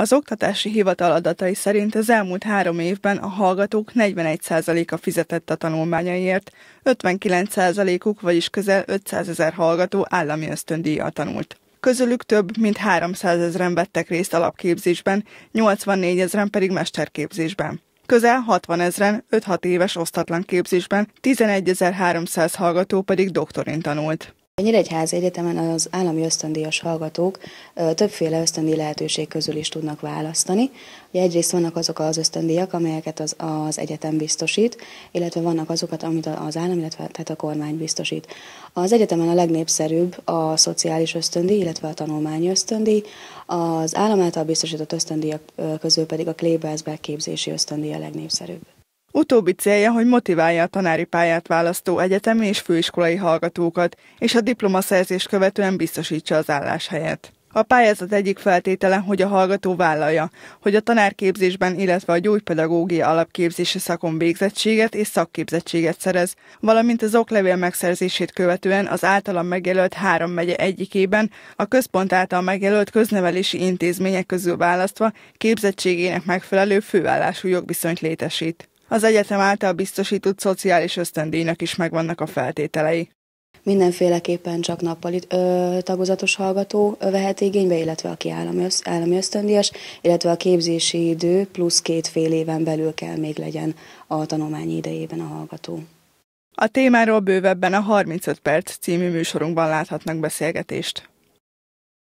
Az oktatási hivatal adatai szerint az elmúlt három évben a hallgatók 41%-a fizetett a tanulmányaiért, 59%-uk, vagyis közel 500 ezer hallgató állami ösztöndíjjal tanult. Közülük több mint 300 ezeren vettek részt alapképzésben, 84 ezeren pedig mesterképzésben. Közel 60 ezeren 5-6 éves osztatlan képzésben, 11.300 hallgató pedig doktorin tanult. A Nyíregyházi Egyetemen az állami ösztöndíjas hallgatók többféle ösztöndi lehetőség közül is tudnak választani. Ugye egyrészt vannak azok az ösztöndíjak, amelyeket az, az egyetem biztosít, illetve vannak azokat, amit az állam, illetve tehát a kormány biztosít. Az egyetemen a legnépszerűbb a szociális ösztöndíj, illetve a tanulmányi ösztöndíj, az állam által biztosított ösztöndíjak közül pedig a Klebersberg képzési ösztöndíj a legnépszerűbb. Utóbbi célja, hogy motiválja a tanári pályát választó egyetemi és főiskolai hallgatókat, és a diplomaszerzést követően biztosítsa az álláshelyet. A pályázat egyik feltétele, hogy a hallgató vállalja, hogy a tanárképzésben, illetve a gyógypedagógia alapképzési szakon végzettséget és szakképzettséget szerez, valamint az oklevél megszerzését követően az általam megjelölt három megye egyikében a központ által megjelölt köznevelési intézmények közül választva képzettségének megfelelő főállású jogviszonyt létesít. Az egyetem által biztosított szociális ösztöndíjnak is megvannak a feltételei. Mindenféleképpen csak nappali ö, tagozatos hallgató vehet igénybe, illetve aki állami, össz, állami ösztöndíjas, illetve a képzési idő plusz két fél éven belül kell még legyen a tanulmányi idejében a hallgató. A témáról bővebben a 35 perc című műsorunkban láthatnak beszélgetést.